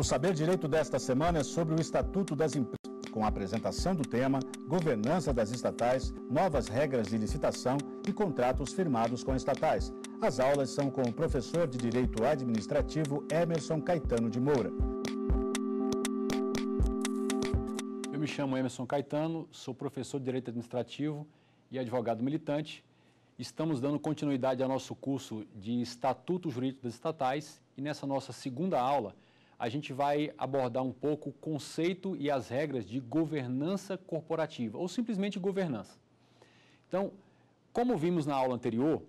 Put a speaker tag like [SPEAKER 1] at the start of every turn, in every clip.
[SPEAKER 1] O Saber Direito desta semana é sobre o Estatuto das Empresas, com a apresentação do tema Governança das Estatais, Novas Regras de Licitação e Contratos Firmados com Estatais. As aulas são com o professor de Direito Administrativo Emerson Caetano de Moura. Eu me chamo Emerson Caetano, sou professor de Direito Administrativo e advogado militante. Estamos dando continuidade ao nosso curso de Estatuto Jurídico das Estatais e nessa nossa segunda aula a gente vai abordar um pouco o conceito e as regras de governança corporativa, ou simplesmente governança. Então, como vimos na aula anterior,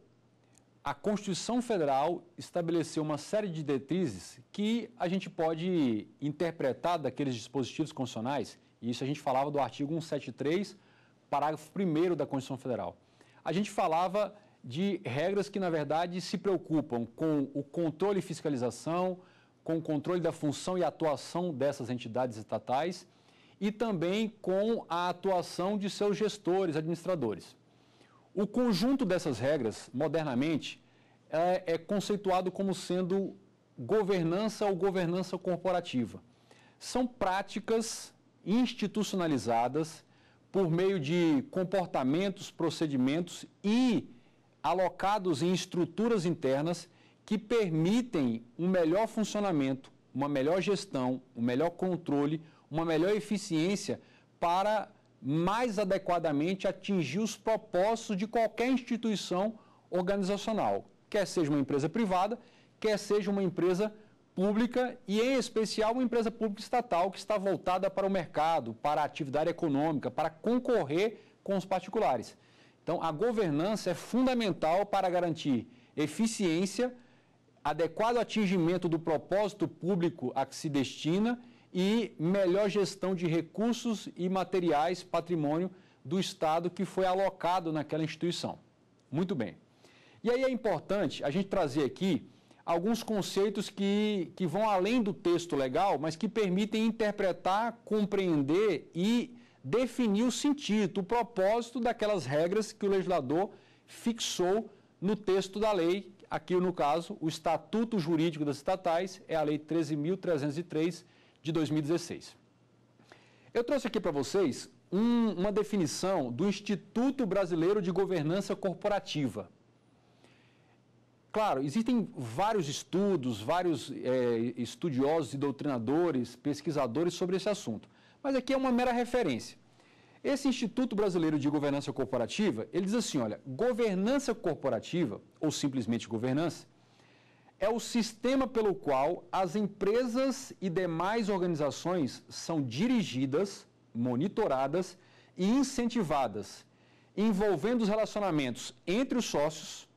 [SPEAKER 1] a Constituição Federal estabeleceu uma série de diretrizes que a gente pode interpretar daqueles dispositivos constitucionais, e isso a gente falava do artigo 173, parágrafo 1 da Constituição Federal. A gente falava de regras que, na verdade, se preocupam com o controle e fiscalização, com o controle da função e atuação dessas entidades estatais e também com a atuação de seus gestores, administradores. O conjunto dessas regras, modernamente, é, é conceituado como sendo governança ou governança corporativa. São práticas institucionalizadas por meio de comportamentos, procedimentos e alocados em estruturas internas que permitem um melhor funcionamento, uma melhor gestão, um melhor controle, uma melhor eficiência para mais adequadamente atingir os propósitos de qualquer instituição organizacional, quer seja uma empresa privada, quer seja uma empresa pública e, em especial, uma empresa pública estatal que está voltada para o mercado, para a atividade econômica, para concorrer com os particulares. Então, a governança é fundamental para garantir eficiência, adequado atingimento do propósito público a que se destina e melhor gestão de recursos e materiais, patrimônio do Estado que foi alocado naquela instituição. Muito bem. E aí é importante a gente trazer aqui alguns conceitos que, que vão além do texto legal, mas que permitem interpretar, compreender e definir o sentido, o propósito daquelas regras que o legislador fixou no texto da lei Aqui, no caso, o Estatuto Jurídico das Estatais é a Lei 13.303 de 2016. Eu trouxe aqui para vocês um, uma definição do Instituto Brasileiro de Governança Corporativa. Claro, existem vários estudos, vários é, estudiosos e doutrinadores, pesquisadores sobre esse assunto, mas aqui é uma mera referência. Esse Instituto Brasileiro de Governança Corporativa, ele diz assim, olha, governança corporativa, ou simplesmente governança, é o sistema pelo qual as empresas e demais organizações são dirigidas, monitoradas e incentivadas, envolvendo os relacionamentos entre os sócios,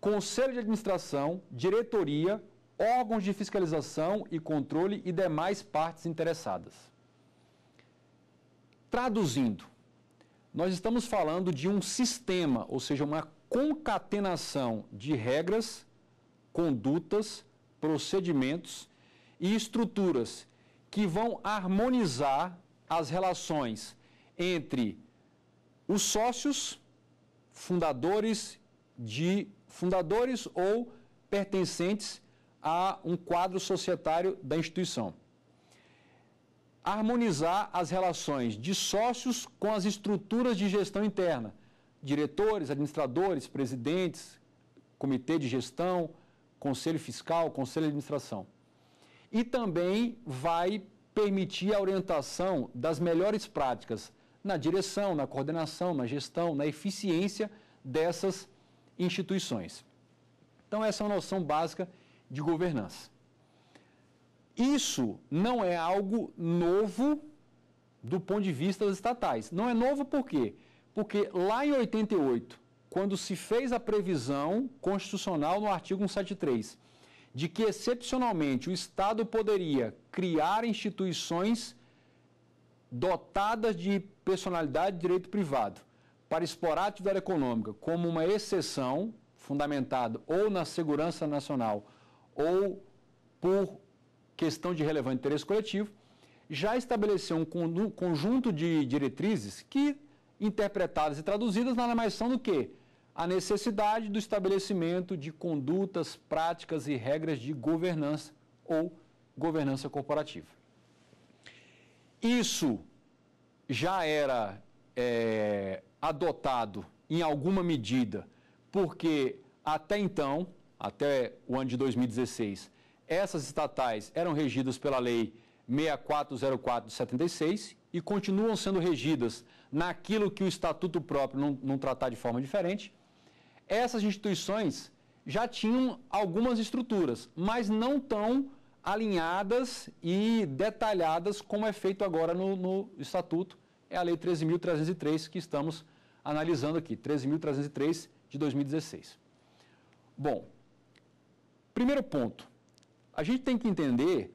[SPEAKER 1] conselho de administração, diretoria, órgãos de fiscalização e controle e demais partes interessadas. Traduzindo, nós estamos falando de um sistema, ou seja, uma concatenação de regras, condutas, procedimentos e estruturas que vão harmonizar as relações entre os sócios, fundadores de fundadores ou pertencentes a um quadro societário da instituição harmonizar as relações de sócios com as estruturas de gestão interna, diretores, administradores, presidentes, comitê de gestão, conselho fiscal, conselho de administração. E também vai permitir a orientação das melhores práticas na direção, na coordenação, na gestão, na eficiência dessas instituições. Então, essa é uma noção básica de governança. Isso não é algo novo do ponto de vista das estatais. Não é novo por quê? Porque lá em 88, quando se fez a previsão constitucional no artigo 173, de que excepcionalmente o Estado poderia criar instituições dotadas de personalidade de direito privado para explorar a atividade econômica como uma exceção fundamentada ou na segurança nacional ou por questão de relevante interesse coletivo, já estabeleceu um conjunto de diretrizes que, interpretadas e traduzidas, nada mais são do que a necessidade do estabelecimento de condutas, práticas e regras de governança ou governança corporativa. Isso já era é, adotado em alguma medida, porque até então, até o ano de 2016, essas estatais eram regidas pela Lei 6404 de 76 e continuam sendo regidas naquilo que o estatuto próprio não, não tratar de forma diferente. Essas instituições já tinham algumas estruturas, mas não tão alinhadas e detalhadas como é feito agora no, no estatuto. É a Lei 13.303 que estamos analisando aqui, 13.303 de 2016. Bom, primeiro ponto, a gente tem que entender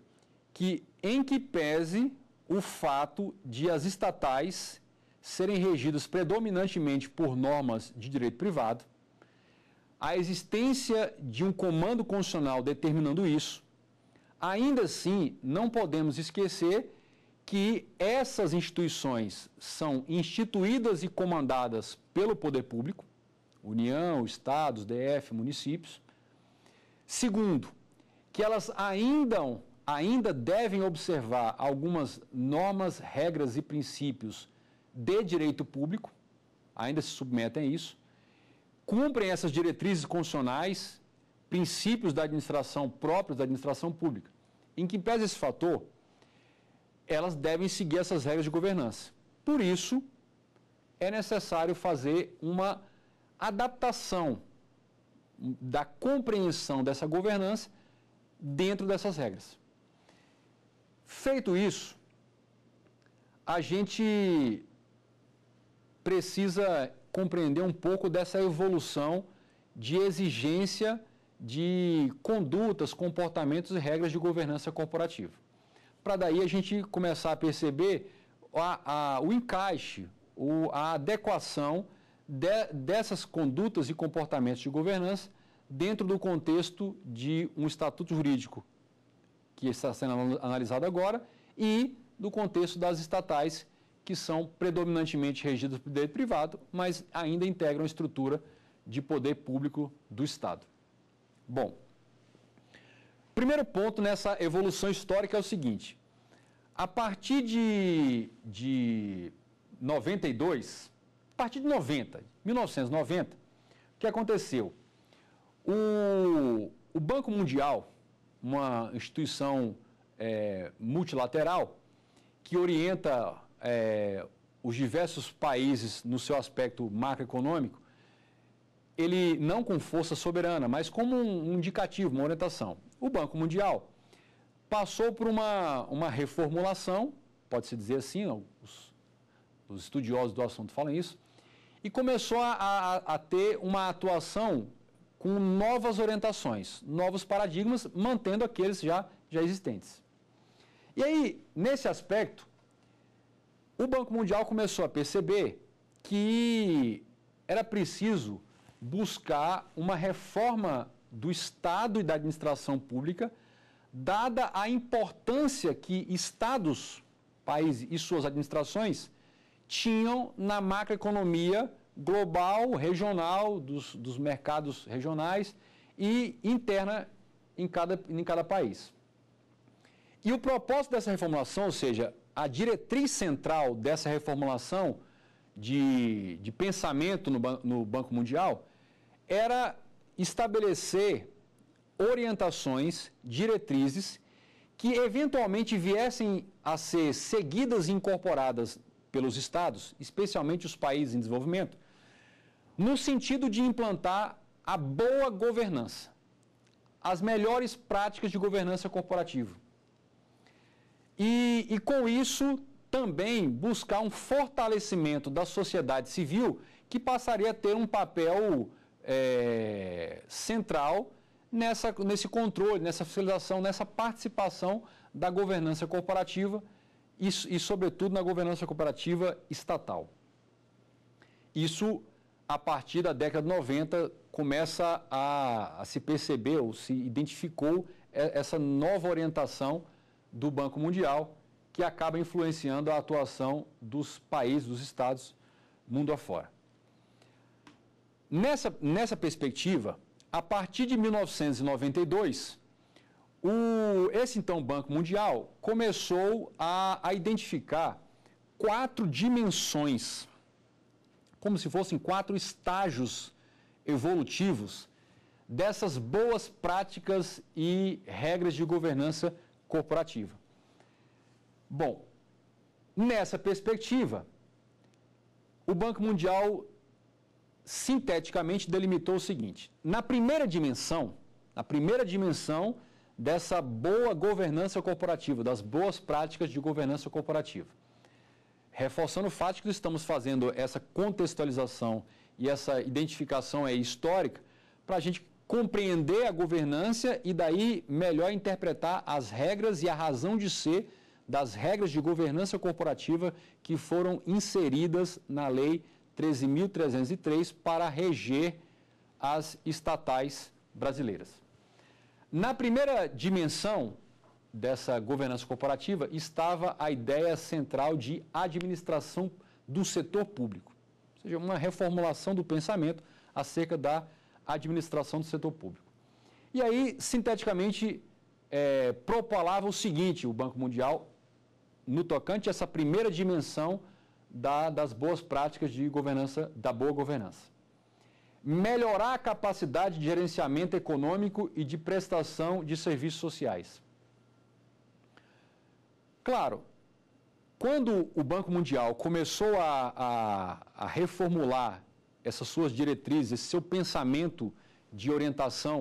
[SPEAKER 1] que, em que pese o fato de as estatais serem regidas predominantemente por normas de direito privado, a existência de um comando constitucional determinando isso, ainda assim não podemos esquecer que essas instituições são instituídas e comandadas pelo poder público, União, Estados, DF, municípios. Segundo, que elas ainda, ainda devem observar algumas normas, regras e princípios de direito público, ainda se submetem a isso, cumprem essas diretrizes constitucionais, princípios da administração próprios da administração pública. Em que pese esse fator, elas devem seguir essas regras de governança. Por isso, é necessário fazer uma adaptação da compreensão dessa governança dentro dessas regras. Feito isso, a gente precisa compreender um pouco dessa evolução de exigência de condutas, comportamentos e regras de governança corporativa. Para daí a gente começar a perceber a, a, o encaixe, o, a adequação de, dessas condutas e comportamentos de governança dentro do contexto de um estatuto jurídico que está sendo analisado agora e do contexto das estatais que são predominantemente regidas por direito privado, mas ainda integram a estrutura de poder público do Estado. Bom, primeiro ponto nessa evolução histórica é o seguinte: a partir de, de 92, a partir de 90, 1990, o que aconteceu? O, o Banco Mundial, uma instituição é, multilateral que orienta é, os diversos países no seu aspecto macroeconômico, ele não com força soberana, mas como um indicativo, uma orientação. O Banco Mundial passou por uma, uma reformulação, pode-se dizer assim, os, os, estudiosos do assunto falam isso, e começou a, a, a ter uma atuação com novas orientações, novos paradigmas, mantendo aqueles já, já existentes. E aí, nesse aspecto, o Banco Mundial começou a perceber que era preciso buscar uma reforma do Estado e da administração pública, dada a importância que estados, países e suas administrações tinham na macroeconomia global, regional, dos, dos mercados regionais e interna em cada, em cada país. E o propósito dessa reformulação, ou seja, a diretriz central dessa reformulação de, de pensamento no, no Banco Mundial era estabelecer orientações, diretrizes que eventualmente viessem a ser seguidas e incorporadas pelos estados, especialmente os países em desenvolvimento, no sentido de implantar a boa governança, as melhores práticas de governança corporativa. E, e com isso, também buscar um fortalecimento da sociedade civil, que passaria a ter um papel é, central nessa, nesse controle, nessa fiscalização, nessa participação da governança corporativa e, e, sobretudo, na governança corporativa estatal. Isso a partir da década de 90, começa a, a se perceber ou se identificou essa nova orientação do Banco Mundial, que acaba influenciando a atuação dos países, dos estados, mundo afora. Nessa, nessa perspectiva, a partir de 1992, o, esse então Banco Mundial começou a, a identificar quatro dimensões como se fossem quatro estágios evolutivos dessas boas práticas e regras de governança corporativa. Bom, nessa perspectiva, o Banco Mundial sinteticamente delimitou o seguinte: na primeira dimensão, na primeira dimensão dessa boa governança corporativa, das boas práticas de governança corporativa, reforçando o fato de que estamos fazendo essa contextualização e essa identificação é histórica para a gente compreender a governança e daí melhor interpretar as regras e a razão de ser das regras de governança corporativa que foram inseridas na lei 13.303 para reger as estatais brasileiras. Na primeira dimensão, dessa governança corporativa estava a ideia central de administração do setor público, ou seja, uma reformulação do pensamento acerca da administração do setor público. E aí, sinteticamente, é, propalava o seguinte: o Banco Mundial, no tocante a essa primeira dimensão da, das boas práticas de governança, da boa governança. Melhorar a capacidade de gerenciamento econômico e de prestação de serviços sociais. Claro, quando o Banco Mundial começou a, a, a reformular essas suas diretrizes, esse seu pensamento de orientação,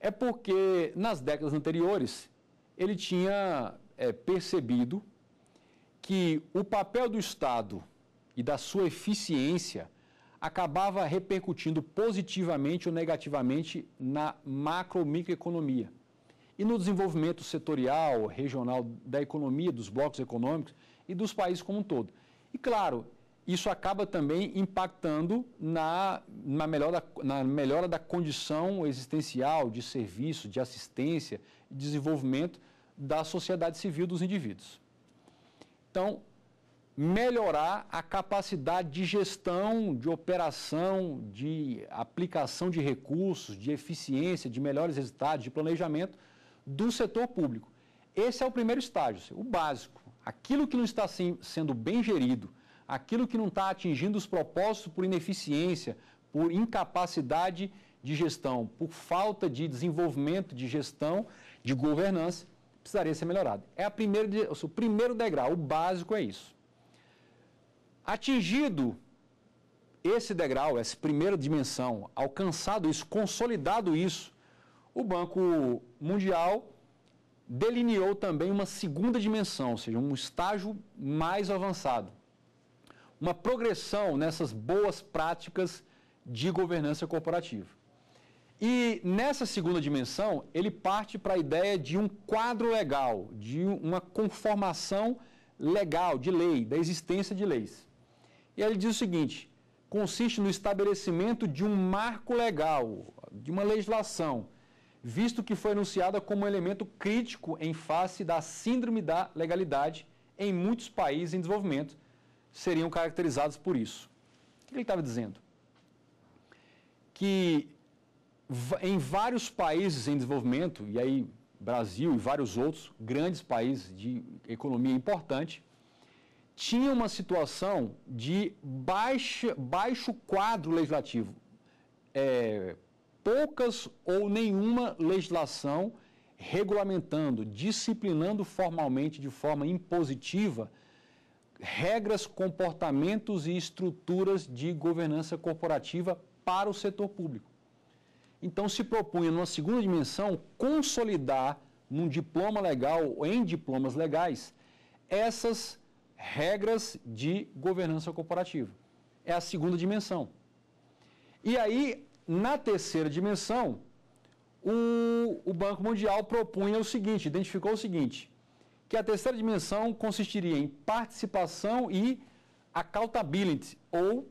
[SPEAKER 1] é porque nas décadas anteriores ele tinha é, percebido que o papel do Estado e da sua eficiência acabava repercutindo positivamente ou negativamente na macro microeconomia. E no desenvolvimento setorial, regional da economia, dos blocos econômicos e dos países como um todo. E claro, isso acaba também impactando na, na, melhora, na melhora da condição existencial, de serviço, de assistência de desenvolvimento da sociedade civil dos indivíduos. Então, melhorar a capacidade de gestão, de operação, de aplicação de recursos, de eficiência, de melhores resultados, de planejamento do setor público. Esse é o primeiro estágio, o básico. Aquilo que não está sendo bem gerido, aquilo que não está atingindo os propósitos por ineficiência, por incapacidade de gestão, por falta de desenvolvimento de gestão, de governança, precisaria ser melhorado. É a primeira, o primeiro degrau, o básico é isso. Atingido esse degrau, essa primeira dimensão, alcançado isso, consolidado isso, o Banco Mundial delineou também uma segunda dimensão, ou seja, um estágio mais avançado. Uma progressão nessas boas práticas de governança corporativa. E nessa segunda dimensão, ele parte para a ideia de um quadro legal, de uma conformação legal, de lei, da existência de leis. E ele diz o seguinte: consiste no estabelecimento de um marco legal, de uma legislação visto que foi anunciada como um elemento crítico em face da síndrome da legalidade em muitos países em desenvolvimento, seriam caracterizados por isso. O que ele estava dizendo? Que em vários países em desenvolvimento, e aí Brasil e vários outros grandes países de economia importante, tinha uma situação de baixa, baixo quadro legislativo, é, poucas ou nenhuma legislação regulamentando, disciplinando formalmente de forma impositiva regras, comportamentos e estruturas de governança corporativa para o setor público. Então se propunha numa segunda dimensão consolidar num diploma legal ou em diplomas legais essas regras de governança corporativa. É a segunda dimensão. E aí na terceira dimensão, o, o Banco Mundial propunha o seguinte, identificou o seguinte, que a terceira dimensão consistiria em participação e accountability, ou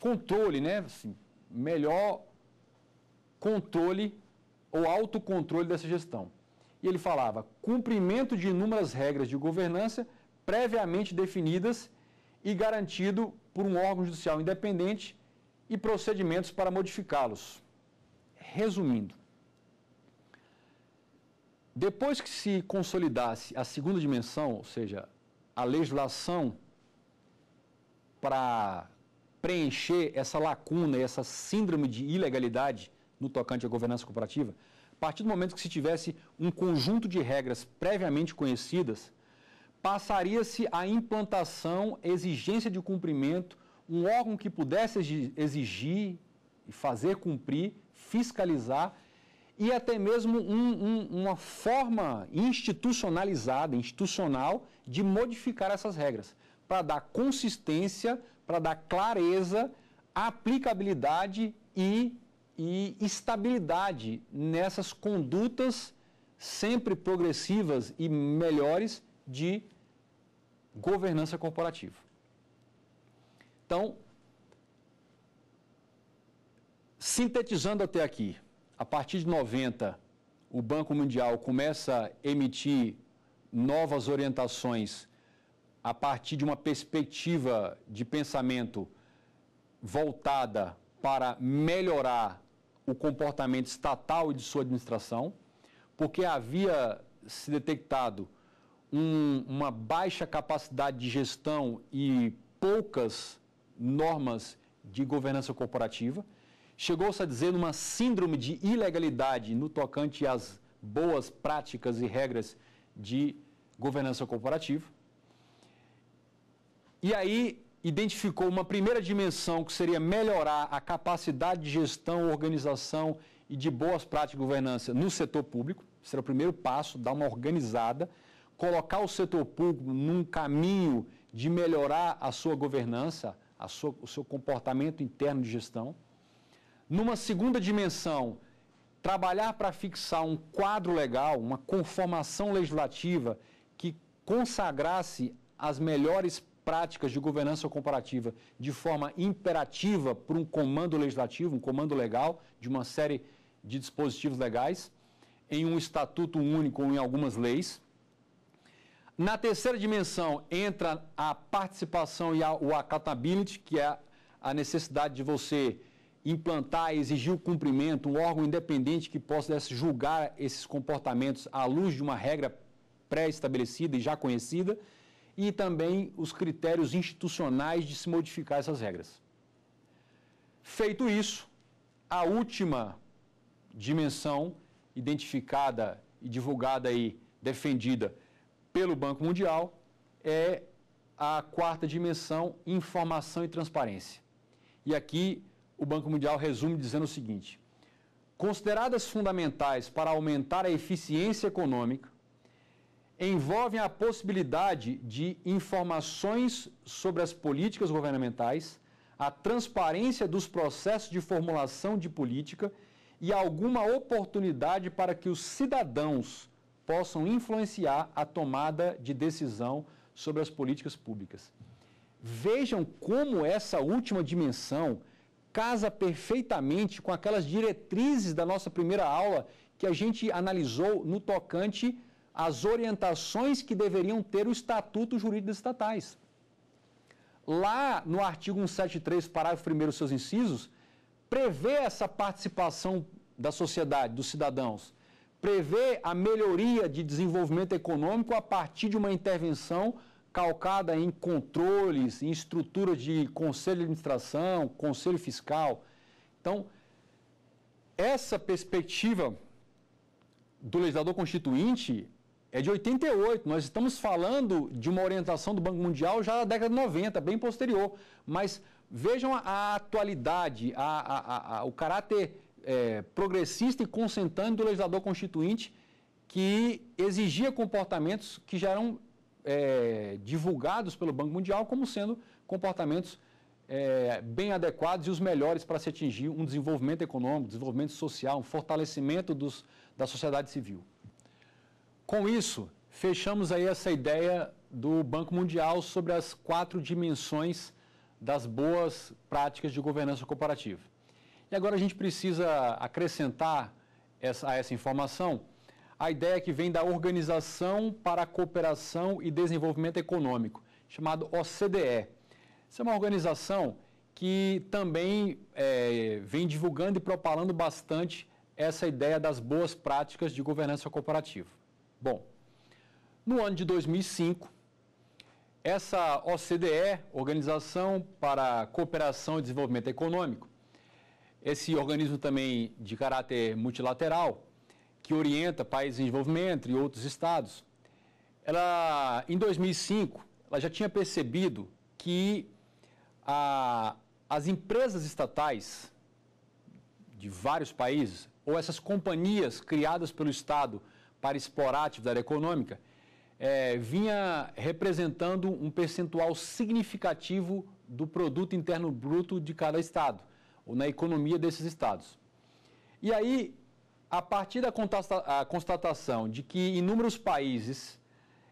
[SPEAKER 1] controle, né? Assim, melhor controle ou autocontrole dessa gestão. E ele falava: cumprimento de inúmeras regras de governança previamente definidas e garantido por um órgão judicial independente e procedimentos para modificá-los. Resumindo, depois que se consolidasse a segunda dimensão, ou seja, a legislação para preencher essa lacuna, essa síndrome de ilegalidade no tocante à governança corporativa, a partir do momento que se tivesse um conjunto de regras previamente conhecidas, passaria-se à implantação, exigência de cumprimento um órgão que pudesse exigir e fazer cumprir, fiscalizar e até mesmo um, um, uma forma institucionalizada, institucional, de modificar essas regras, para dar consistência, para dar clareza, aplicabilidade e, e estabilidade nessas condutas sempre progressivas e melhores de governança corporativa. Então, sintetizando até aqui, a partir de 90, o Banco Mundial começa a emitir novas orientações a partir de uma perspectiva de pensamento voltada para melhorar o comportamento estatal e de sua administração, porque havia se detectado um, uma baixa capacidade de gestão e poucas normas de governança corporativa. Chegou-se a dizer numa síndrome de ilegalidade no tocante às boas práticas e regras de governança corporativa. E aí identificou uma primeira dimensão que seria melhorar a capacidade de gestão, organização e de boas práticas de governança no setor público. Será o primeiro passo, dar uma organizada, colocar o setor público num caminho de melhorar a sua governança, sua, o seu comportamento interno de gestão. Numa segunda dimensão, trabalhar para fixar um quadro legal, uma conformação legislativa que consagrasse as melhores práticas de governança comparativa de forma imperativa por um comando legislativo, um comando legal de uma série de dispositivos legais, em um estatuto único ou em algumas leis. Na terceira dimensão entra a participação e a, o accountability, que é a necessidade de você implantar, exigir o cumprimento, um órgão independente que possa né, julgar esses comportamentos à luz de uma regra pré-estabelecida e já conhecida, e também os critérios institucionais de se modificar essas regras. Feito isso, a última dimensão identificada e divulgada e defendida pelo Banco Mundial é a quarta dimensão, informação e transparência. E aqui o Banco Mundial resume dizendo o seguinte: consideradas fundamentais para aumentar a eficiência econômica, envolvem a possibilidade de informações sobre as políticas governamentais, a transparência dos processos de formulação de política e alguma oportunidade para que os cidadãos possam influenciar a tomada de decisão sobre as políticas públicas. Vejam como essa última dimensão casa perfeitamente com aquelas diretrizes da nossa primeira aula que a gente analisou no tocante às orientações que deveriam ter o Estatuto Jurídico das Estatais. Lá no artigo 173, parágrafo 1, seus incisos, prevê essa participação da sociedade, dos cidadãos, prevê a melhoria de desenvolvimento econômico a partir de uma intervenção calcada em controles, em estrutura de conselho de administração, conselho fiscal. Então, essa perspectiva do legislador constituinte é de 88. Nós estamos falando de uma orientação do Banco Mundial já da década de 90, bem posterior. Mas vejam a, atualidade, a, a, a, o caráter é, progressista e consentâneo do legislador constituinte que exigia comportamentos que já eram é, divulgados pelo Banco Mundial como sendo comportamentos é, bem adequados e os melhores para se atingir um desenvolvimento econômico, desenvolvimento social, um fortalecimento dos, da sociedade civil. Com isso, fechamos aí essa ideia do Banco Mundial sobre as quatro dimensões das boas práticas de governança cooperativa. E agora a gente precisa acrescentar essa, a essa informação a ideia que vem da Organização para a Cooperação e Desenvolvimento Econômico, chamado OCDE. Essa é uma organização que também é, vem divulgando e propalando bastante essa ideia das boas práticas de governança corporativa. Bom, no ano de 2005, essa OCDE, Organização para a Cooperação e Desenvolvimento Econômico, esse organismo também de caráter multilateral, que orienta países em desenvolvimento e outros estados, ela, em 2005, ela já tinha percebido que a, as empresas estatais de vários países, ou essas companhias criadas pelo Estado para explorar a atividade econômica, é, vinha representando um percentual significativo do produto interno bruto de cada estado ou na economia desses estados. E aí, a partir da constatação de que inúmeros países,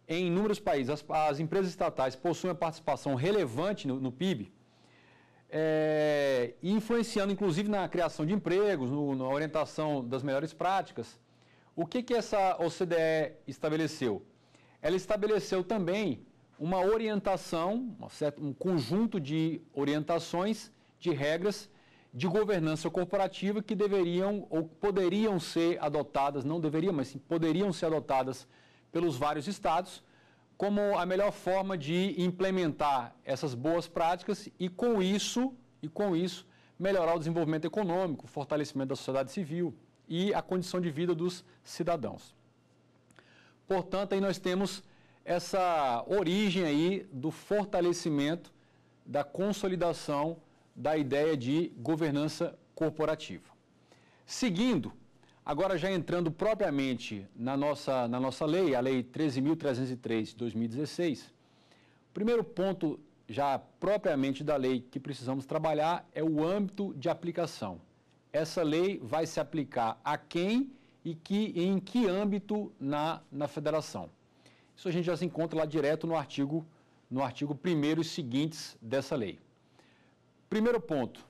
[SPEAKER 1] em inúmeros países, as, as empresas estatais possuem uma participação relevante no, no PIB, é, eh, influenciando inclusive na criação de empregos, no, na orientação das melhores práticas, o que, que essa OCDE estabeleceu? Ela estabeleceu também uma orientação, uma certa, um conjunto de orientações, de regras de governança corporativa que deveriam ou poderiam ser adotadas, não deveriam, mas sim, poderiam ser adotadas pelos vários estados, como a melhor forma de implementar essas boas práticas e com isso, e com isso, melhorar o desenvolvimento econômico, o fortalecimento da sociedade civil e a condição de vida dos cidadãos. Portanto, aí nós temos essa origem aí do fortalecimento da consolidação da ideia de governança corporativa. Seguindo, agora já entrando propriamente na nossa, na nossa lei, a Lei 13.303 de 2016, o primeiro ponto já propriamente da lei que precisamos trabalhar é o âmbito de aplicação. Essa lei vai se aplicar a quem e que, em que âmbito na, na federação. Isso a gente já se encontra lá direto no artigo, no artigo 1 e seguintes dessa lei. Primeiro ponto: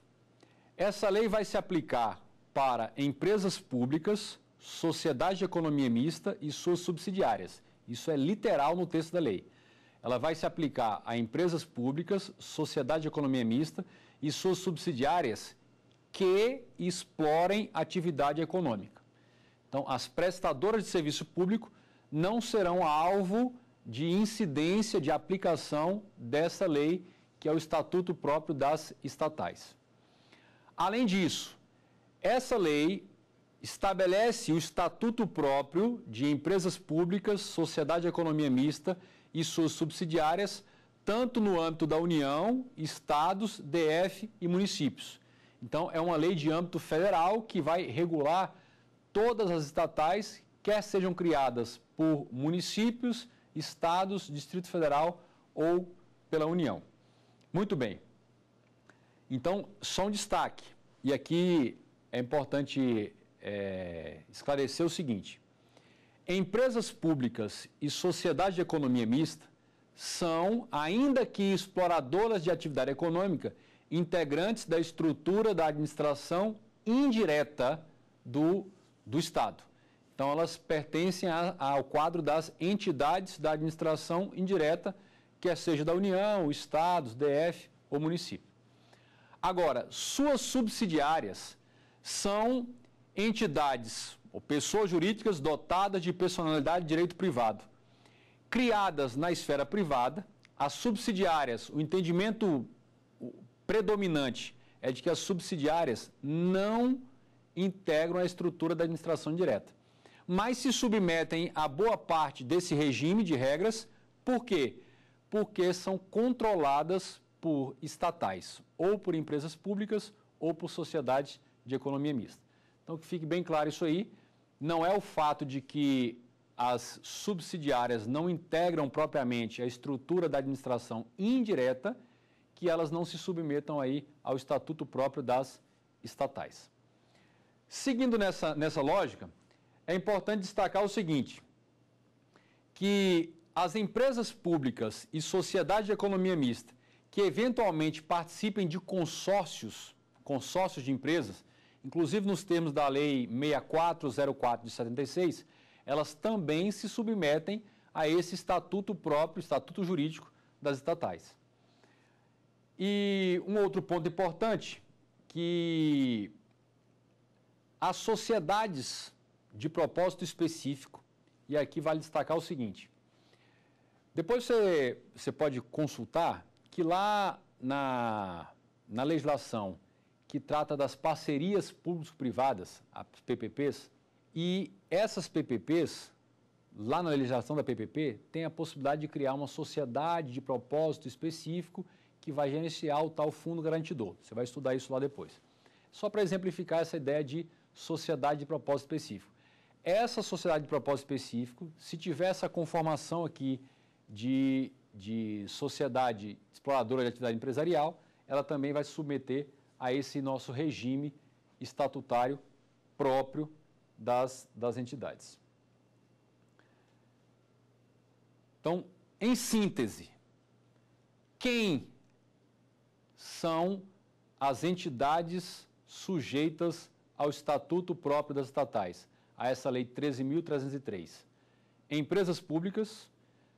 [SPEAKER 1] essa lei vai se aplicar para empresas públicas, sociedade de economia mista e suas subsidiárias. Isso é literal no texto da lei. Ela vai se aplicar a empresas públicas, sociedade de economia mista e suas subsidiárias que explorem atividade econômica. Então, as prestadoras de serviço público não serão alvo de incidência de aplicação dessa lei que é o estatuto próprio das estatais. Além disso, essa lei estabelece o estatuto próprio de empresas públicas, sociedade de economia mista e suas subsidiárias, tanto no âmbito da União, estados, DF e municípios. Então, é uma lei de âmbito federal que vai regular todas as estatais, quer sejam criadas por municípios, estados, Distrito Federal ou pela União. Muito bem. Então, só um destaque. E aqui é importante é, esclarecer o seguinte: empresas públicas e sociedades de economia mista são, ainda que exploradoras de atividade econômica, integrantes da estrutura da administração indireta do, do Estado. Então, elas pertencem a, ao quadro das entidades da administração indireta quer seja da União, Estados, DF ou município. Agora, suas subsidiárias são entidades ou pessoas jurídicas dotadas de personalidade de direito privado, criadas na esfera privada. As subsidiárias, o entendimento predominante é de que as subsidiárias não integram a estrutura da administração direta, mas se submetem a boa parte desse regime de regras, por quê? porque são controladas por estatais, ou por empresas públicas, ou por sociedades de economia mista. Então, que fique bem claro isso aí. Não é o fato de que as subsidiárias não integram propriamente a estrutura da administração indireta, que elas não se submetam aí ao estatuto próprio das estatais. Seguindo nessa, nessa lógica, é importante destacar o seguinte, que as empresas públicas e sociedade de economia mista que eventualmente participem de consórcios, consórcios de empresas, inclusive nos termos da Lei 6404 de 76, elas também se submetem a esse estatuto próprio, estatuto jurídico das estatais. E um outro ponto importante, que as sociedades de propósito específico, e aqui vale destacar o seguinte, depois você, você pode consultar que lá na, na legislação que trata das parcerias público-privadas, as PPPs, e essas PPPs, lá na legislação da PPP, tem a possibilidade de criar uma sociedade de propósito específico que vai gerenciar o tal fundo garantidor. Você vai estudar isso lá depois. Só para exemplificar essa ideia de sociedade de propósito específico. Essa sociedade de propósito específico, se tiver essa conformação aqui de, de sociedade exploradora de atividade empresarial, ela também vai se submeter a esse nosso regime estatutário próprio das, das entidades. Então, em síntese, quem são as entidades sujeitas ao estatuto próprio das estatais, a essa lei 13.303? Empresas públicas,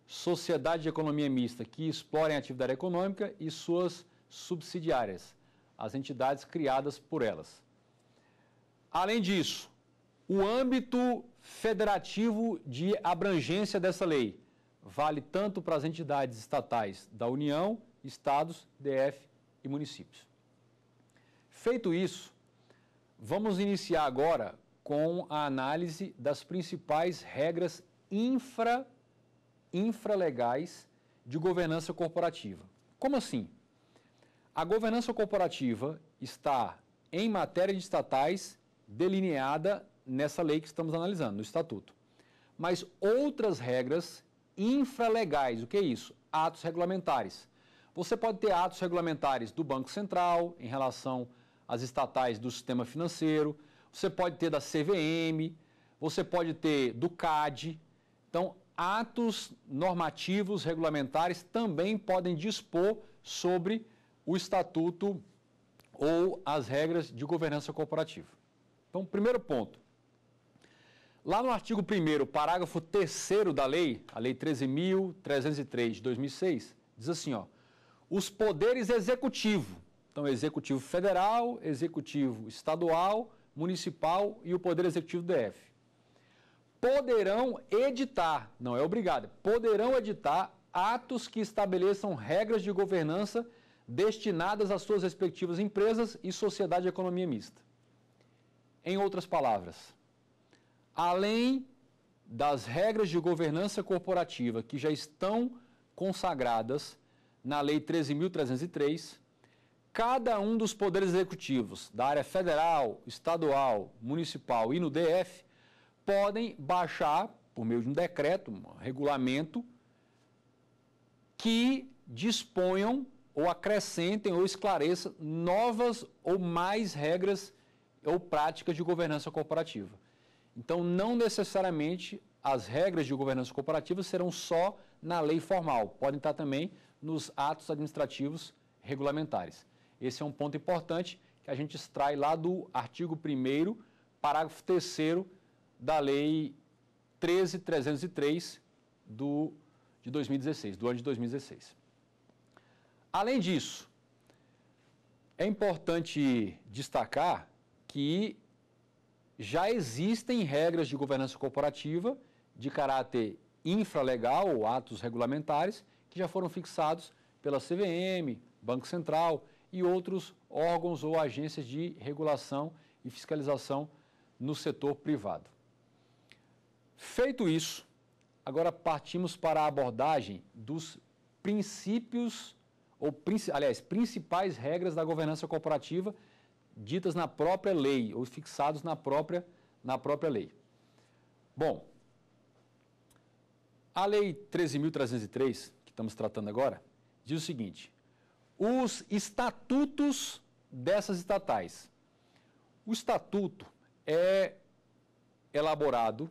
[SPEAKER 1] sociedade de economia mista que explorem a atividade econômica e suas subsidiárias, as entidades criadas por elas. Além disso, o âmbito federativo de abrangência dessa lei vale tanto para as entidades estatais da União, estados, DF e municípios. Feito isso, vamos iniciar agora com a análise das principais regras infra infralegais de governança corporativa. Como assim? A governança corporativa está, em matéria de estatais, delineada nessa lei que estamos analisando, no estatuto. Mas outras regras infralegais, o que é isso? Atos regulamentares. Você pode ter atos regulamentares do Banco Central em relação às estatais do sistema financeiro, você pode ter da CVM, você pode ter do CAD. Então, atos normativos regulamentares também podem dispor sobre o estatuto ou as regras de governança corporativa. Então, primeiro ponto. Lá no artigo 1 parágrafo 3 da lei, a lei 13.303 de 2006, diz assim, ó, os poderes executivo, então executivo federal, executivo estadual, municipal e o poder executivo DF poderão editar, não é obrigado, poderão editar atos que estabeleçam regras de governança destinadas às suas respectivas empresas e sociedade de economia mista. Em outras palavras, além das regras de governança corporativa que já estão consagradas na Lei 13.303, cada um dos poderes executivos da área federal, estadual, municipal e no DF podem baixar, por meio de um decreto, um regulamento, que disponham ou acrescentem ou esclareçam novas ou mais regras ou práticas de governança corporativa. Então, não necessariamente as regras de governança corporativa serão só na lei formal, podem estar também nos atos administrativos regulamentares. Esse é um ponto importante que a gente extrai lá do artigo 1 parágrafo 3 da Lei 13.303 do, de 2016, do ano de 2016. Além disso, é importante destacar que já existem regras de governança corporativa de caráter infralegal ou atos regulamentares que já foram fixados pela CVM, Banco Central e outros órgãos ou agências de regulação e fiscalização no setor privado. Feito isso, agora partimos para a abordagem dos princípios, ou aliás, principais regras da governança corporativa ditas na própria lei ou fixados na própria, na própria lei. Bom, a Lei 13.303, que estamos tratando agora, diz o seguinte: os estatutos dessas estatais. O estatuto é elaborado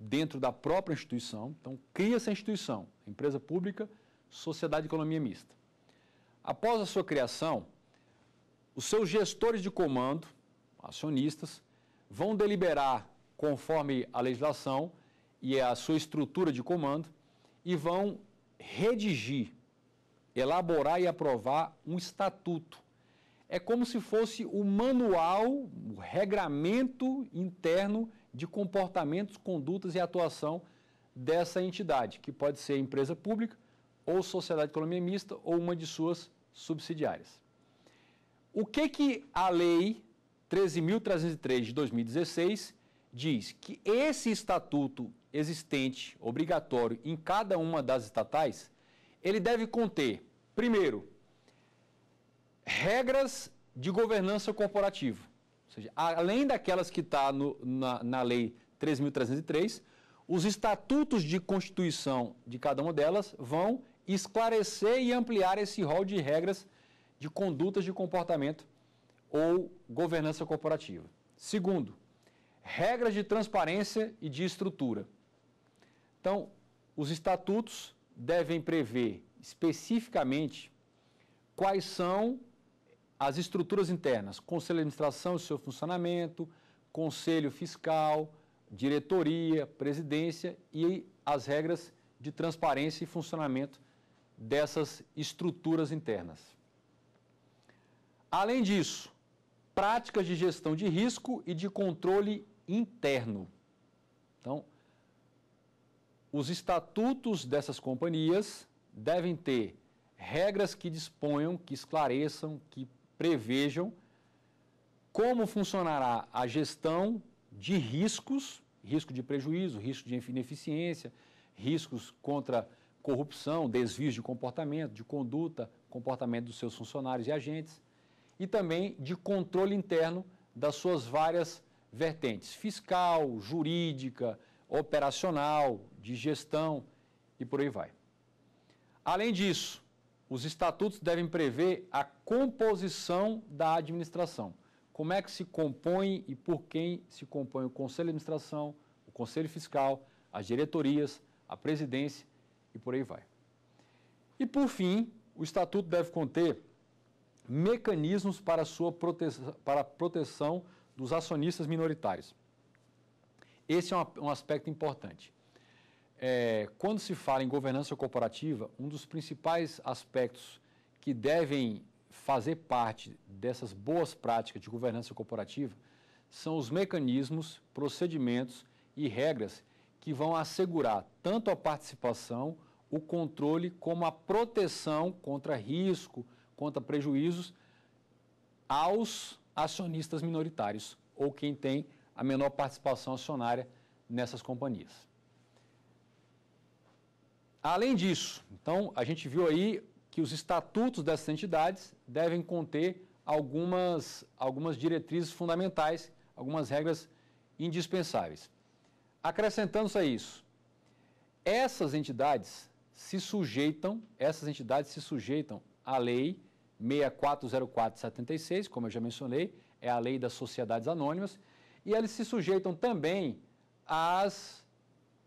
[SPEAKER 1] dentro da própria instituição. Então, cria-se a instituição, empresa pública, sociedade de economia mista. Após a sua criação, os seus gestores de comando, acionistas, vão deliberar conforme a legislação e a sua estrutura de comando e vão redigir, elaborar e aprovar um estatuto. É como se fosse o manual, o regramento interno de comportamentos, condutas e atuação dessa entidade, que pode ser empresa pública ou sociedade de economia mista ou uma de suas subsidiárias. O que que a lei 13303 de 2016 diz que esse estatuto existente, obrigatório em cada uma das estatais, ele deve conter, primeiro, regras de governança corporativa. Ou seja, além daquelas que está na, na Lei 3.303, os estatutos de constituição de cada uma delas vão esclarecer e ampliar esse rol de regras de condutas de comportamento ou governança corporativa. Segundo, regras de transparência e de estrutura. Então, os estatutos devem prever especificamente quais são as estruturas internas, conselho de administração e seu funcionamento, conselho fiscal, diretoria, presidência e as regras de transparência e funcionamento dessas estruturas internas. Além disso, práticas de gestão de risco e de controle interno. Então, os estatutos dessas companhias devem ter regras que disponham, que esclareçam, que prevejam como funcionará a gestão de riscos, risco de prejuízo, risco de ineficiência, riscos contra corrupção, desvios de comportamento, de conduta, comportamento dos seus funcionários e agentes, e também de controle interno das suas várias vertentes, fiscal, jurídica, operacional, de gestão e por aí vai. Além disso, os estatutos devem prever a composição da administração. Como é que se compõe e por quem se compõe o conselho de administração, o conselho fiscal, as diretorias, a presidência e por aí vai. E por fim, o estatuto deve conter mecanismos para sua proteção, para a proteção dos acionistas minoritários. Esse é um aspecto importante. É, quando se fala em governança corporativa, um dos principais aspectos que devem fazer parte dessas boas práticas de governança corporativa são os mecanismos, procedimentos e regras que vão assegurar tanto a participação, o controle, como a proteção contra risco, contra prejuízos aos acionistas minoritários ou quem tem a menor participação acionária nessas companhias. Além disso, então, a gente viu aí que os estatutos dessas entidades devem conter algumas, algumas diretrizes fundamentais, algumas regras indispensáveis. Acrescentando-se a isso, essas entidades se sujeitam, essas entidades se sujeitam à lei 640476, como eu já mencionei, é a lei das sociedades anônimas, e elas se sujeitam também às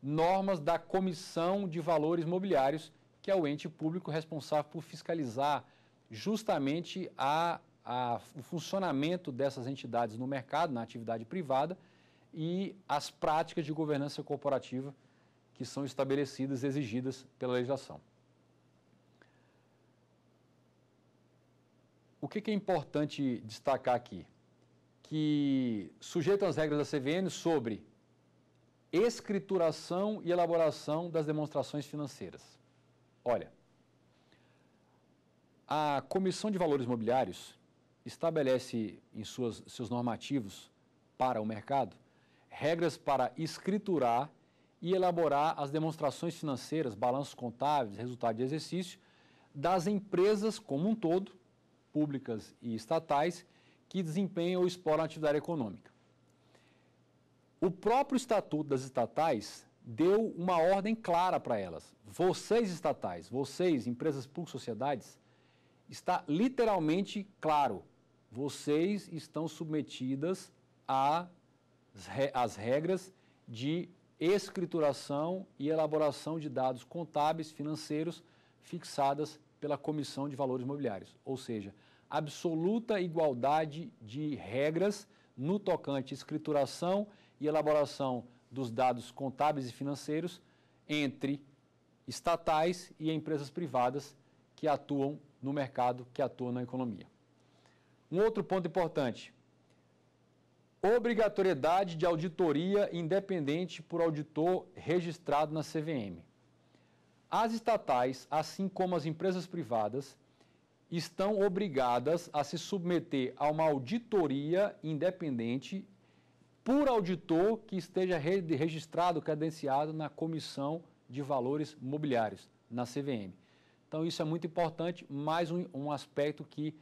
[SPEAKER 1] normas da Comissão de Valores Mobiliários, que é o ente público responsável por fiscalizar justamente a, a, o funcionamento dessas entidades no mercado, na atividade privada e as práticas de governança corporativa que são estabelecidas, exigidas pela legislação. O que, que é importante destacar aqui? Que, sujeito às regras da CVM sobre escrituração e elaboração das demonstrações financeiras. Olha, a Comissão de Valores Mobiliários estabelece em suas, seus normativos para o mercado regras para escriturar e elaborar as demonstrações financeiras, balanços contábeis, resultado de exercício das empresas como um todo, públicas e estatais, que desempenham ou exploram atividade econômica. O próprio Estatuto das Estatais deu uma ordem clara para elas. Vocês estatais, vocês, empresas públicas, sociedades, está literalmente claro, vocês estão submetidas às regras de escrituração e elaboração de dados contábeis financeiros fixadas pela Comissão de Valores Imobiliários, ou seja, absoluta igualdade de regras no tocante à escrituração e elaboração dos dados contábeis e financeiros entre estatais e empresas privadas que atuam no mercado, que atuam na economia. Um outro ponto importante: obrigatoriedade de auditoria independente por auditor registrado na CVM. As estatais, assim como as empresas privadas, estão obrigadas a se submeter a uma auditoria independente por auditor que esteja registrado, credenciado na Comissão de Valores Mobiliários, na CVM. Então, isso é muito importante, mais um, um aspecto que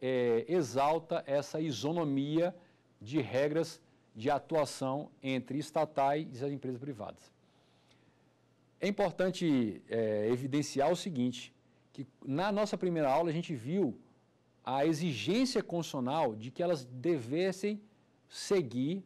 [SPEAKER 1] é, exalta essa isonomia de regras de atuação entre estatais e as empresas privadas. É importante é, evidenciar o seguinte, que na nossa primeira aula a gente viu a exigência constitucional de que elas devessem seguir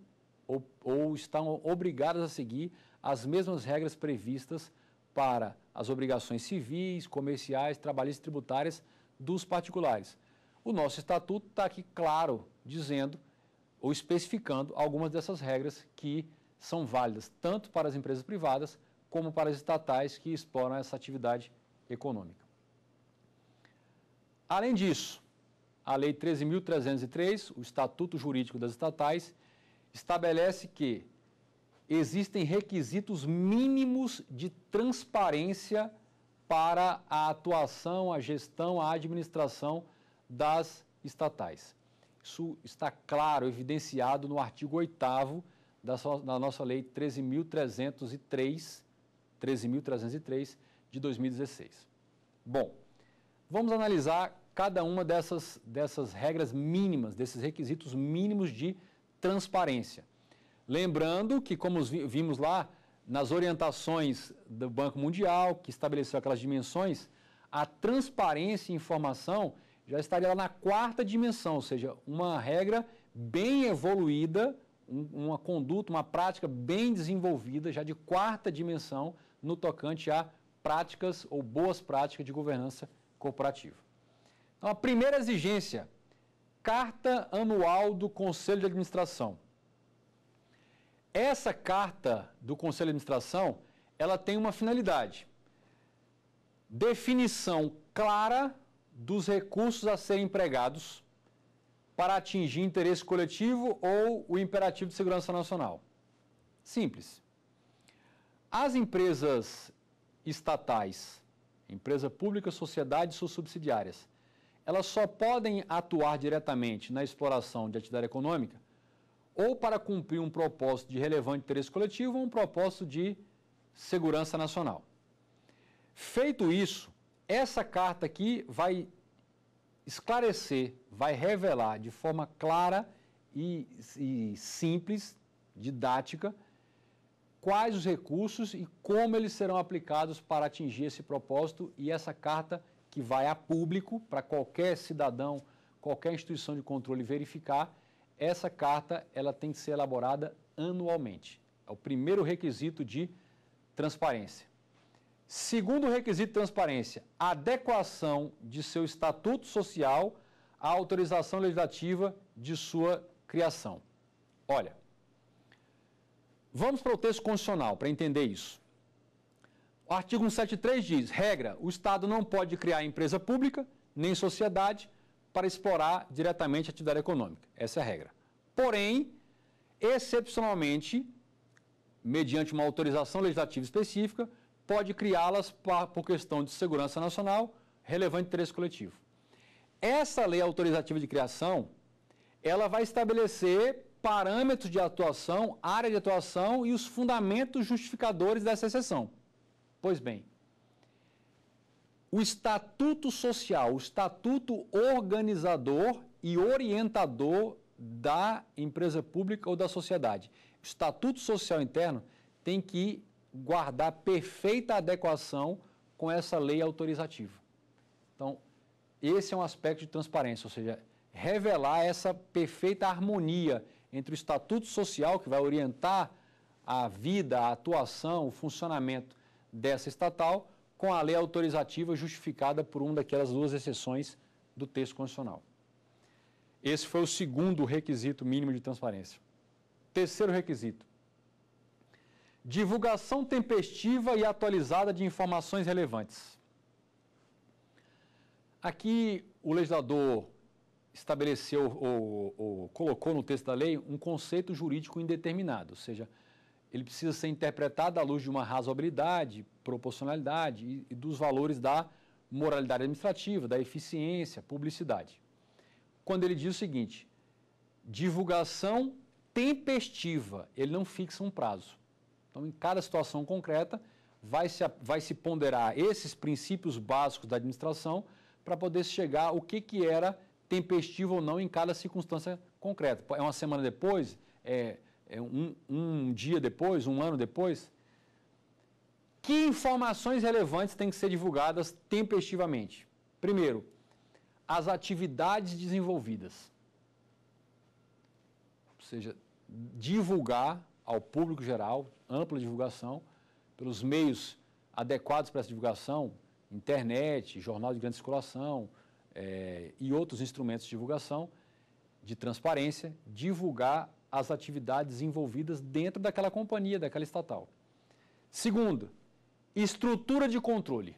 [SPEAKER 1] ou, ou estão obrigadas a seguir as mesmas regras previstas para as obrigações civis, comerciais, trabalhistas e tributárias dos particulares. O nosso estatuto está aqui claro dizendo ou especificando algumas dessas regras que são válidas tanto para as empresas privadas como para as estatais que exploram essa atividade econômica. Além disso, a Lei 13.303, o Estatuto Jurídico das Estatais, estabelece que existem requisitos mínimos de transparência para a atuação, a gestão, a administração das estatais. Isso está claro, evidenciado no artigo 8 da, da, nossa Lei 13.303, 13.303 de 2016. Bom, vamos analisar cada uma dessas, dessas regras mínimas, desses requisitos mínimos de transparência transparência. Lembrando que, como vimos lá nas orientações do Banco Mundial, que estabeleceu aquelas dimensões, a transparência e informação já estaria lá na quarta dimensão, ou seja, uma regra bem evoluída, uma conduta, uma prática bem desenvolvida, já de quarta dimensão, no tocante a práticas ou boas práticas de governança corporativa. Então, a primeira exigência Carta Anual do Conselho de Administração. Essa carta do Conselho de Administração, ela tem uma finalidade. Definição clara dos recursos a serem empregados para atingir interesse coletivo ou o imperativo de segurança nacional. Simples. As empresas estatais, empresa pública, sociedades ou subsidiárias, elas só podem atuar diretamente na exploração de atividade econômica ou para cumprir um propósito de relevante interesse coletivo ou um propósito de segurança nacional. Feito isso, essa carta aqui vai esclarecer, vai revelar de forma clara e, e simples, didática, quais os recursos e como eles serão aplicados para atingir esse propósito e essa carta que vai a público para qualquer cidadão, qualquer instituição de controle verificar, essa carta ela tem que ser elaborada anualmente. É o primeiro requisito de transparência. Segundo requisito de transparência, adequação de seu estatuto social à autorização legislativa de sua criação. Olha, vamos para o texto constitucional para entender isso. O artigo 173 diz: regra, o Estado não pode criar empresa pública nem sociedade para explorar diretamente a atividade econômica. Essa é a regra. Porém, excepcionalmente, mediante uma autorização legislativa específica, pode criá-las por questão de segurança nacional, relevante interesse coletivo. Essa lei autorizativa de criação, ela vai estabelecer parâmetros de atuação, área de atuação e os fundamentos justificadores dessa exceção. Pois bem, o estatuto social, o estatuto organizador e orientador da empresa pública ou da sociedade. O estatuto social interno tem que guardar perfeita adequação com essa lei autorizativa. Então, esse é um aspecto de transparência, ou seja, revelar essa perfeita harmonia entre o estatuto social que vai orientar a vida, a atuação, o funcionamento dessa estatal com a lei autorizativa justificada por uma daquelas duas exceções do texto constitucional. Esse foi o segundo requisito mínimo de transparência. Terceiro requisito: divulgação tempestiva e atualizada de informações relevantes. Aqui o legislador estabeleceu ou, ou colocou no texto da lei um conceito jurídico indeterminado, ou seja, ele precisa ser interpretado à luz de uma razoabilidade, proporcionalidade e, e dos valores da moralidade administrativa, da eficiência, publicidade. Quando ele diz o seguinte, divulgação tempestiva, ele não fixa um prazo. Então, em cada situação concreta, vai se, vai se ponderar esses princípios básicos da administração para poder chegar o que, que era tempestivo ou não em cada circunstância concreta. É uma semana depois? É é um, um dia depois, um ano depois, que informações relevantes têm que ser divulgadas tempestivamente? Primeiro, as atividades desenvolvidas. Ou seja, divulgar ao público geral, ampla divulgação, pelos meios adequados para essa divulgação, internet, jornal de grande circulação é, e outros instrumentos de divulgação, de transparência, divulgar as atividades envolvidas dentro daquela companhia, daquela estatal. Segundo, estrutura de controle.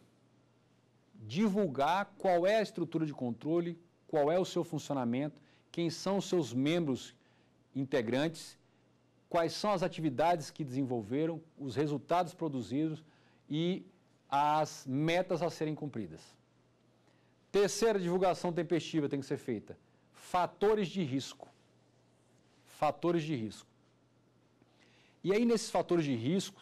[SPEAKER 1] Divulgar qual é a estrutura de controle, qual é o seu funcionamento, quem são os seus membros integrantes, quais são as atividades que desenvolveram, os resultados produzidos e as metas a serem cumpridas. Terceira divulgação tempestiva tem que ser feita. Fatores de risco fatores de risco. E aí, nesses fatores de risco,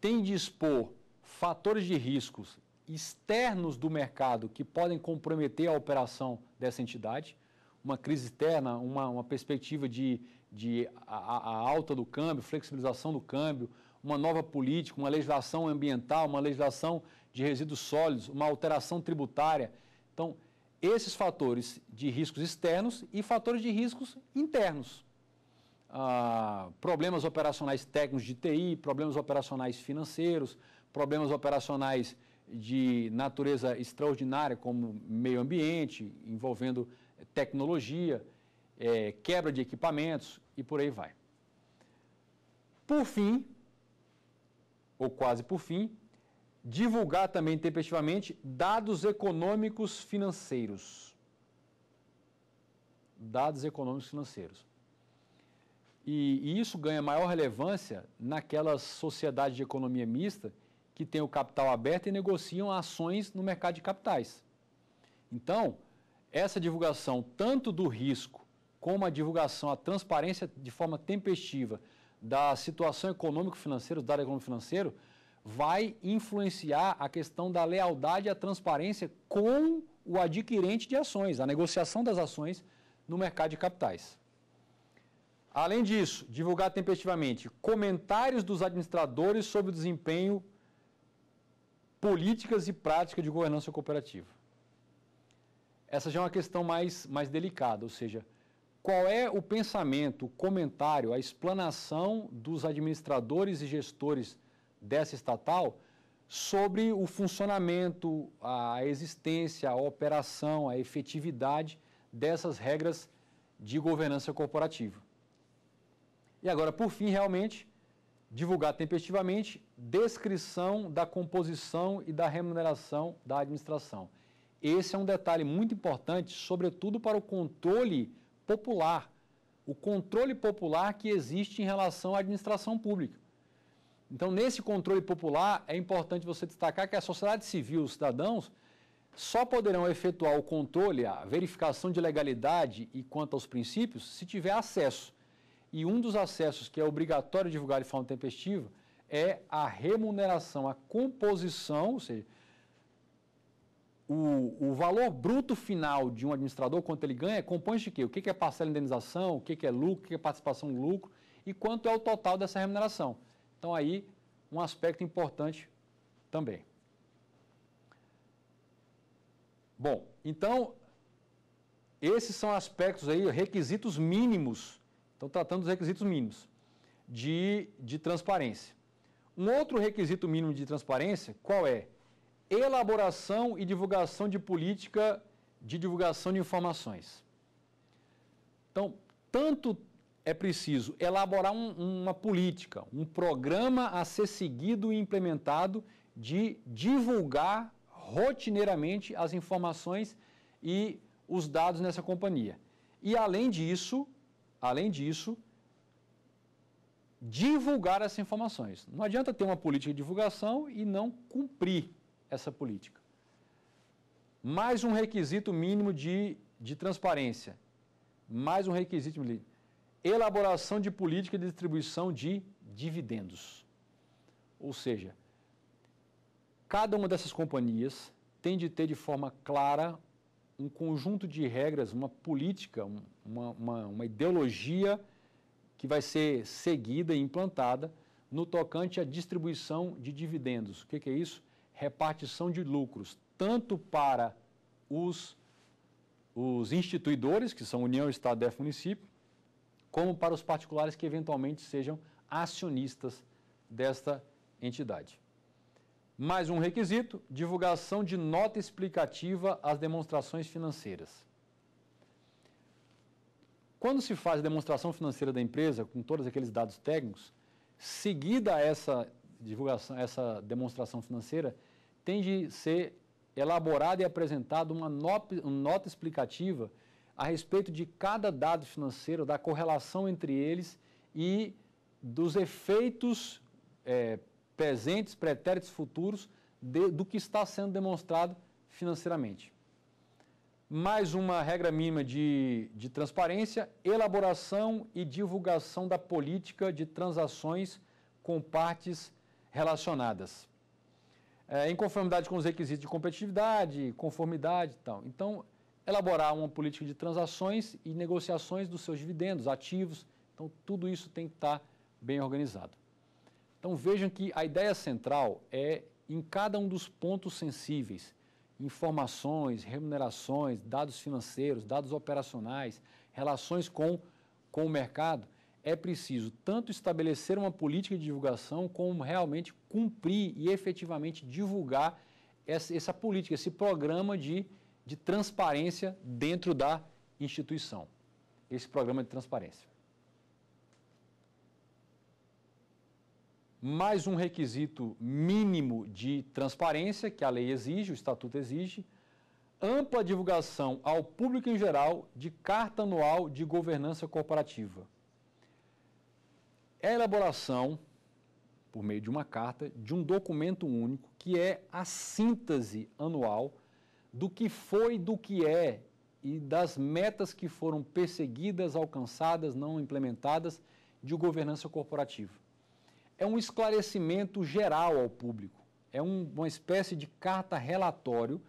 [SPEAKER 1] tem de expor fatores de riscos externos do mercado que podem comprometer a operação dessa entidade, uma crise externa, uma, uma perspectiva de, de a, a alta do câmbio, flexibilização do câmbio, uma nova política, uma legislação ambiental, uma legislação de resíduos sólidos, uma alteração tributária. Então, esses fatores de riscos externos e fatores de riscos internos. Ah, problemas operacionais técnicos de TI, problemas operacionais financeiros, problemas operacionais de natureza extraordinária, como meio ambiente, envolvendo eh, tecnologia, é, quebra de equipamentos e por aí vai. Por fim, ou quase por fim, divulgar também tempestivamente dados econômicos financeiros. Dados econômicos financeiros. E, e isso ganha maior relevância naquelas sociedades de economia mista que têm o capital aberto e negociam ações no mercado de capitais. Então, essa divulgação, tanto do risco como a divulgação, a transparência de forma tempestiva da situação econômico-financeira, do dado econômico-financeiro, vai influenciar a questão da lealdade e a transparência com o adquirente de ações, a negociação das ações no mercado de capitais. Além disso, divulgar tempestivamente comentários dos administradores sobre o desempenho, políticas e prática de governança cooperativa. Essa já é uma questão mais, mais delicada, ou seja, qual é o pensamento, o comentário, a explanação dos administradores e gestores dessa estatal sobre o funcionamento, a existência, a operação, a efetividade dessas regras de governança corporativa. E agora, por fim, realmente, divulgar tempestivamente descrição da composição e da remuneração da administração. Esse é um detalhe muito importante, sobretudo para o controle popular, o controle popular que existe em relação à administração pública. Então, nesse controle popular, é importante você destacar que a sociedade civil, os cidadãos, só poderão efetuar o controle, a verificação de legalidade e quanto aos princípios, se tiver acesso. E um dos acessos que é obrigatório divulgar de forma tempestiva é a remuneração, a composição, ou seja, o, o valor bruto final de um administrador, quanto ele ganha, compõe-se de quê? O que é parcela de indenização, o que é lucro, o que é participação no lucro e quanto é o total dessa remuneração. Então, aí, um aspecto importante também. Bom, então, esses são aspectos aí, requisitos mínimos então, tratando dos requisitos mínimos de, de transparência. Um outro requisito mínimo de transparência, qual é? Elaboração e divulgação de política de divulgação de informações. Então, tanto é preciso elaborar um, uma política, um programa a ser seguido e implementado de divulgar rotineiramente as informações e os dados nessa companhia. E, além disso, Além disso, divulgar essas informações. Não adianta ter uma política de divulgação e não cumprir essa política. Mais um requisito mínimo de, de transparência. Mais um requisito mínimo. Elaboração de política de distribuição de dividendos. Ou seja, cada uma dessas companhias tem de ter de forma clara um conjunto de regras, uma política, um, uma, uma, uma ideologia que vai ser seguida e implantada no tocante à distribuição de dividendos. O que, que é isso? Repartição de lucros, tanto para os, os instituidores, que são União, Estado, DEF, Município, como para os particulares que eventualmente sejam acionistas desta entidade. Mais um requisito: divulgação de nota explicativa às demonstrações financeiras. Quando se faz a demonstração financeira da empresa, com todos aqueles dados técnicos, seguida essa divulgação, essa demonstração financeira, tem de ser elaborada e apresentada uma nota explicativa a respeito de cada dado financeiro, da correlação entre eles e dos efeitos é, presentes, pretéritos, futuros de, do que está sendo demonstrado financeiramente mais uma regra mínima de, de transparência, elaboração e divulgação da política de transações com partes relacionadas. É, em conformidade com os requisitos de competitividade, conformidade e tal. Então, elaborar uma política de transações e negociações dos seus dividendos, ativos. Então, tudo isso tem que estar bem organizado. Então, vejam que a ideia central é, em cada um dos pontos sensíveis, informações, remunerações, dados financeiros, dados operacionais, relações com, com o mercado, é preciso tanto estabelecer uma política de divulgação, como realmente cumprir e efetivamente divulgar essa, essa política, esse programa de, de transparência dentro da instituição. Esse programa de transparência. mais um requisito mínimo de transparência que a lei exige, o estatuto exige, ampla divulgação ao público em geral de carta anual de governança corporativa. É a elaboração, por meio de uma carta, de um documento único que é a síntese anual do que foi, do que é e das metas que foram perseguidas, alcançadas, não implementadas de governança corporativa é um esclarecimento geral ao público. É um, uma espécie de carta relatório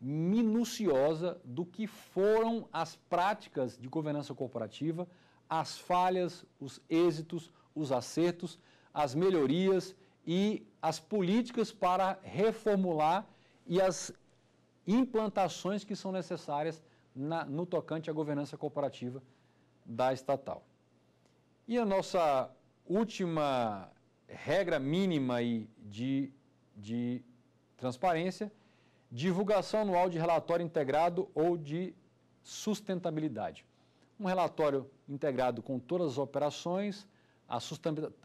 [SPEAKER 1] minuciosa do que foram as práticas de governança corporativa, as falhas, os êxitos, os acertos, as melhorias e as políticas para reformular e as implantações que são necessárias na, no tocante à governança corporativa da estatal. E a nossa última regra mínima aí de, de transparência, divulgação anual de relatório integrado ou de sustentabilidade. Um relatório integrado com todas as operações, a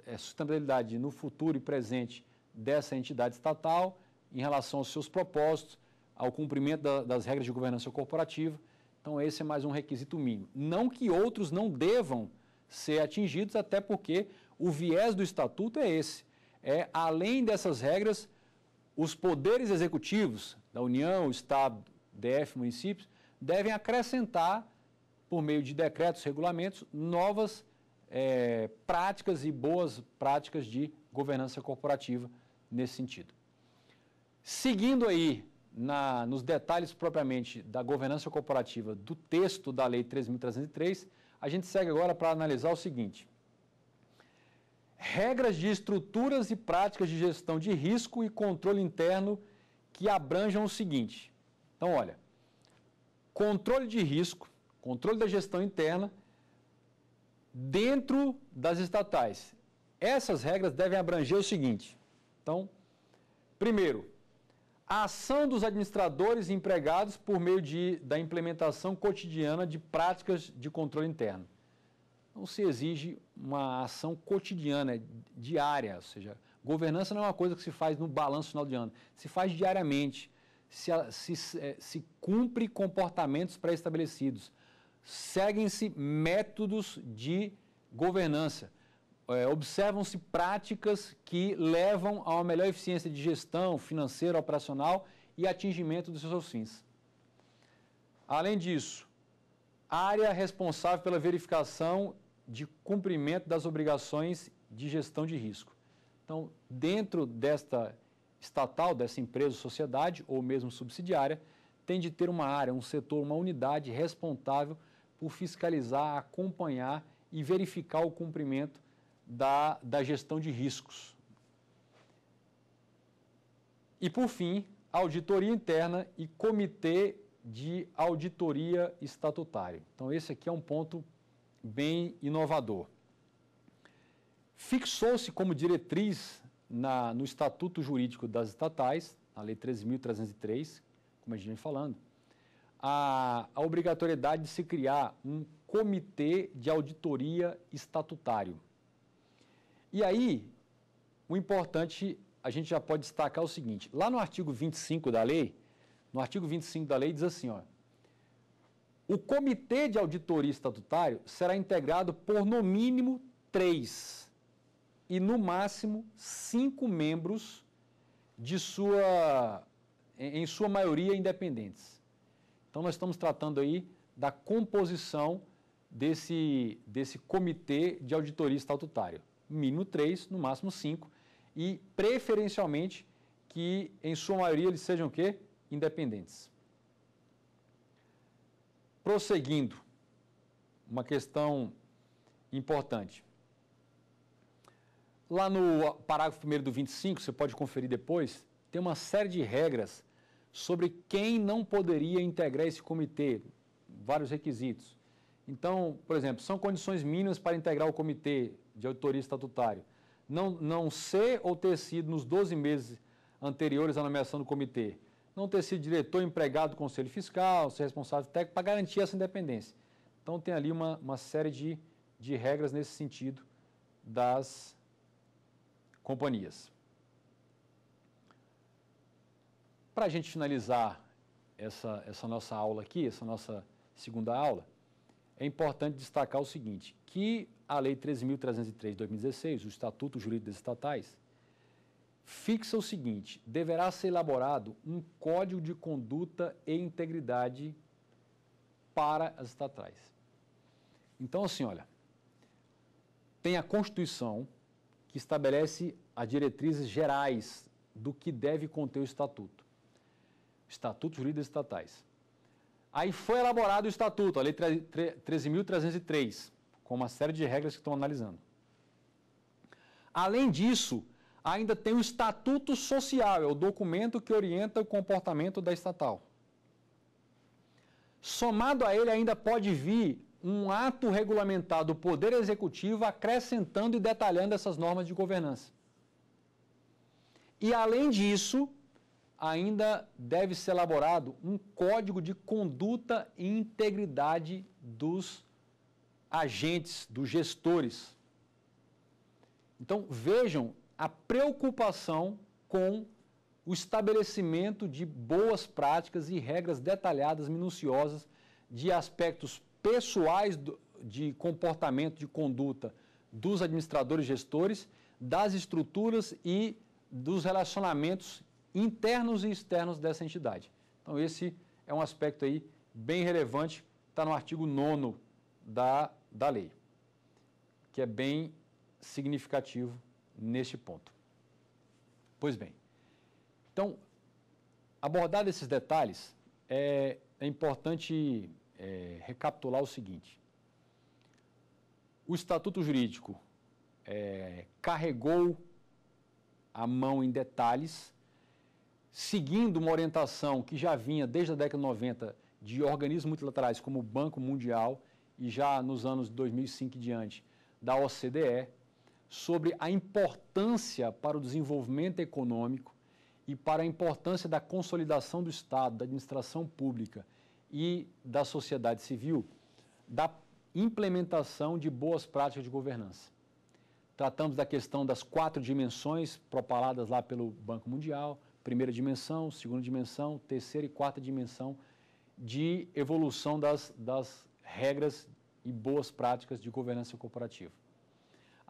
[SPEAKER 1] é, sustentabilidade no futuro e presente dessa entidade estatal, em relação aos seus propósitos, ao cumprimento da, das regras de governança corporativa. Então, esse é mais um requisito mínimo. Não que outros não devam ser atingidos, até porque o viés do estatuto é esse. É, além dessas regras, os poderes executivos da União, Estado, DF, municípios, devem acrescentar, por meio de decretos, regulamentos, novas é, práticas e boas práticas de governança corporativa nesse sentido. Seguindo aí na, nos detalhes propriamente da governança corporativa do texto da Lei 3.303, a gente segue agora para analisar o seguinte: regras de estruturas e práticas de gestão de risco e controle interno que abranjam o seguinte. Então, olha, controle de risco, controle da gestão interna dentro das estatais. Essas regras devem abranger o seguinte. Então, primeiro, a ação dos administradores e empregados por meio de, da implementação cotidiana de práticas de controle interno. Não se exige uma ação cotidiana, diária, ou seja, governança não é uma coisa que se faz no balanço final de ano, se faz diariamente, se, se, eh, se cumpre comportamentos pré-estabelecidos, seguem-se métodos de governança, é, observam-se práticas que levam a uma melhor eficiência de gestão financeira, operacional e atingimento dos seus fins. Além disso, área responsável pela verificação de cumprimento das obrigações de gestão de risco. Então, dentro desta estatal, dessa empresa, sociedade ou mesmo subsidiária, tem de ter uma área, um setor, uma unidade responsável por fiscalizar, acompanhar e verificar o cumprimento da, da gestão de riscos. E, por fim, auditoria interna e comitê de auditoria estatutário. Então, esse aqui é um ponto bem inovador. Fixou-se como diretriz na, no Estatuto Jurídico das Estatais, na Lei 13.303, como a gente vem falando, a, a obrigatoriedade de se criar um comitê de auditoria estatutário. E aí, o importante, a gente já pode destacar o seguinte: lá no artigo 25 da lei, no artigo 25 da lei diz assim, ó, o Comitê de Auditoria Estatutário será integrado por, no mínimo, três e, no máximo, cinco membros de sua, em sua maioria, independentes. Então, nós estamos tratando aí da composição desse, desse Comitê de Auditoria Estatutário. Mínimo três, no máximo cinco, e, preferencialmente, que, em sua maioria, eles sejam o quê? Independentes. Prosseguindo, uma questão importante. Lá no parágrafo 1 do 25, você pode conferir depois, tem uma série de regras sobre quem não poderia integrar esse comitê, vários requisitos. Então, por exemplo, são condições mínimas para integrar o comitê de auditoria estatutária. Não, não ser ou ter sido nos 12 meses anteriores à nomeação do comitê não ter sido diretor, empregado do Conselho Fiscal, ser responsável técnico, para garantir essa independência. Então, tem ali uma, uma série de, de regras nesse sentido das companhias. Para a gente finalizar essa, essa nossa aula aqui, essa nossa segunda aula, é importante destacar o seguinte, que a Lei 13.303 de 2016, o Estatuto Jurídico das Estatais, fixa o seguinte: deverá ser elaborado um código de conduta e integridade para as estatais. Então, assim, olha, tem a Constituição que estabelece as diretrizes gerais do que deve conter o estatuto. Estatutos jurídicos estatais. Aí foi elaborado o estatuto, a Lei 13.303, com uma série de regras que estão analisando. Além disso, ainda tem o Estatuto Social, é o documento que orienta o comportamento da estatal. Somado a ele, ainda pode vir um ato regulamentar do Poder Executivo acrescentando e detalhando essas normas de governança. E, além disso, ainda deve ser elaborado um código de conduta e integridade dos agentes, dos gestores. Então, vejam a preocupação com o estabelecimento de boas práticas e regras detalhadas, minuciosas, de aspectos pessoais do, de comportamento, de conduta dos administradores gestores, das estruturas e dos relacionamentos internos e externos dessa entidade. Então, esse é um aspecto aí bem relevante, está no artigo 9 da, da lei, que é bem significativo neste ponto. Pois bem, então, abordar esses detalhes, é, é importante é, recapitular o seguinte. O Estatuto Jurídico é, carregou a mão em detalhes, seguindo uma orientação que já vinha desde a década de 90 de organismos multilaterais como o Banco Mundial e já nos anos 2005 e diante da OCDE, sobre a importância para o desenvolvimento econômico e para a importância da consolidação do Estado, da administração pública e da sociedade civil, da implementação de boas práticas de governança. Tratamos da questão das quatro dimensões propaladas lá pelo Banco Mundial, primeira dimensão, segunda dimensão, terceira e quarta dimensão de evolução das, das regras e boas práticas de governança corporativa.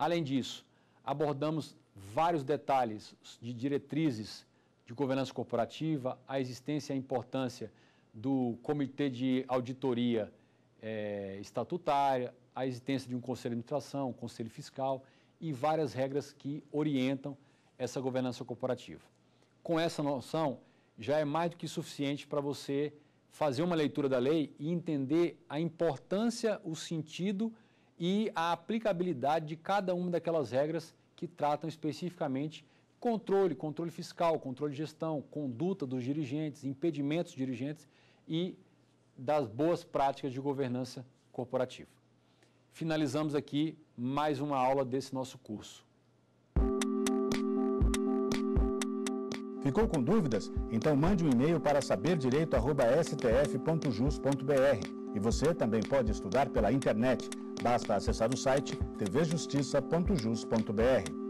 [SPEAKER 1] Além disso, abordamos vários detalhes de diretrizes de governança corporativa, a existência e a importância do comitê de auditoria é, estatutária, a existência de um conselho de administração, um conselho fiscal e várias regras que orientam essa governança corporativa. Com essa noção, já é mais do que suficiente para você fazer uma leitura da lei e entender a importância, o sentido e a aplicabilidade de cada uma daquelas regras que tratam especificamente controle, controle fiscal, controle de gestão, conduta dos dirigentes, impedimentos dos dirigentes e das boas práticas de governança corporativa. Finalizamos aqui mais uma aula desse nosso curso. Ficou com dúvidas? Então mande um e-mail para saberdireito.stf.jus.br. E você também pode estudar pela internet Basta acessar o site tvjustiça.jus.br.